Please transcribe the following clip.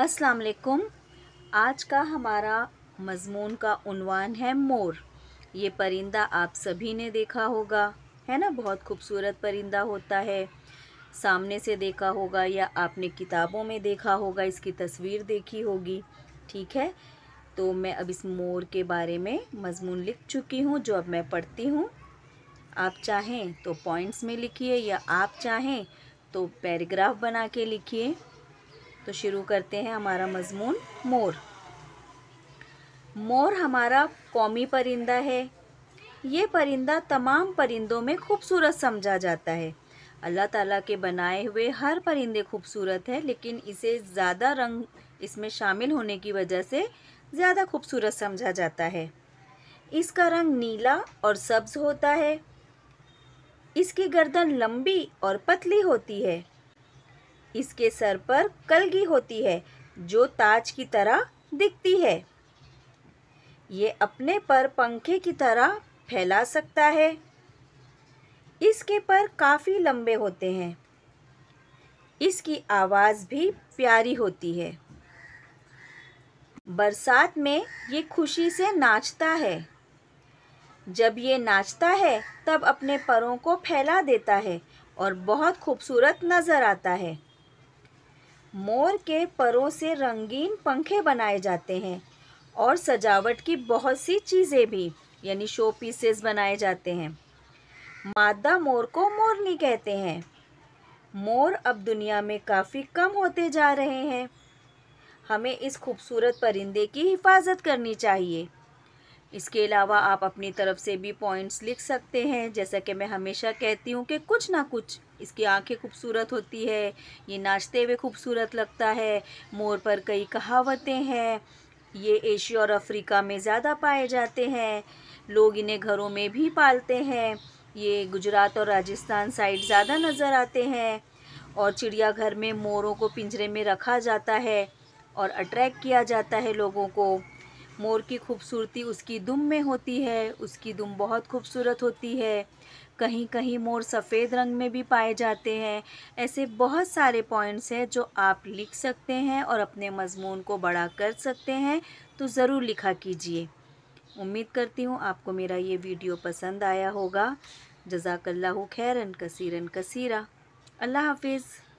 अस्सलाम वालेकुम आज का हमारा मज़मून का उनवान है मोर ये परिंदा आप सभी ने देखा होगा है ना बहुत खूबसूरत परिंदा होता है सामने से देखा होगा या आपने किताबों में देखा होगा इसकी तस्वीर देखी होगी ठीक है तो मैं अब इस मोर के बारे में मज़मून लिख चुकी हूँ जो अब मैं पढ़ती हूँ आप चाहें तो पॉइंट्स में लिखिए या आप चाहें तो पैराग्राफ बना के लिखिए तो शुरू करते हैं हमारा मजमून मोर मोर हमारा कौमी परिंदा है ये परिंदा तमाम परिंदों में खूबसूरत समझा जाता है अल्लाह ताला के बनाए हुए हर परिंदे खूबसूरत है लेकिन इसे ज़्यादा रंग इसमें शामिल होने की वजह से ज़्यादा खूबसूरत समझा जाता है इसका रंग नीला और सब्ज़ होता है इसकी गर्दन लंबी और पतली होती है इसके सर पर कलगी होती है जो ताज की तरह दिखती है ये अपने पर पंखे की तरह फैला सकता है इसके पर काफ़ी लंबे होते हैं इसकी आवाज़ भी प्यारी होती है बरसात में ये खुशी से नाचता है जब ये नाचता है तब अपने परों को फैला देता है और बहुत खूबसूरत नज़र आता है मोर के परों से रंगीन पंखे बनाए जाते हैं और सजावट की बहुत सी चीज़ें भी यानी शो पीसेस बनाए जाते हैं मादा मोर को मोरनी कहते हैं मोर अब दुनिया में काफ़ी कम होते जा रहे हैं हमें इस खूबसूरत परिंदे की हिफाजत करनी चाहिए इसके अलावा आप अपनी तरफ से भी पॉइंट्स लिख सकते हैं जैसा कि मैं हमेशा कहती हूँ कि कुछ ना कुछ इसकी आंखें खूबसूरत होती है ये नाचते हुए खूबसूरत लगता है मोर पर कई कहावतें हैं ये एशिया और अफ्रीका में ज़्यादा पाए जाते हैं लोग इन्हें घरों में भी पालते हैं ये गुजरात और राजस्थान साइड ज़्यादा नज़र आते हैं और चिड़ियाघर में मोरों को पिंजरे में रखा जाता है और अट्रैक्ट किया जाता है लोगों को मोर की खूबसूरती उसकी दुम में होती है उसकी दुम बहुत खूबसूरत होती है कहीं कहीं मोर सफ़ेद रंग में भी पाए जाते हैं ऐसे बहुत सारे पॉइंट्स हैं जो आप लिख सकते हैं और अपने मजमून को बड़ा कर सकते हैं तो ज़रूर लिखा कीजिए उम्मीद करती हूँ आपको मेरा ये वीडियो पसंद आया होगा जजाकल्ला खैरन कसीरन कसीरा अल्लाह हाफिज़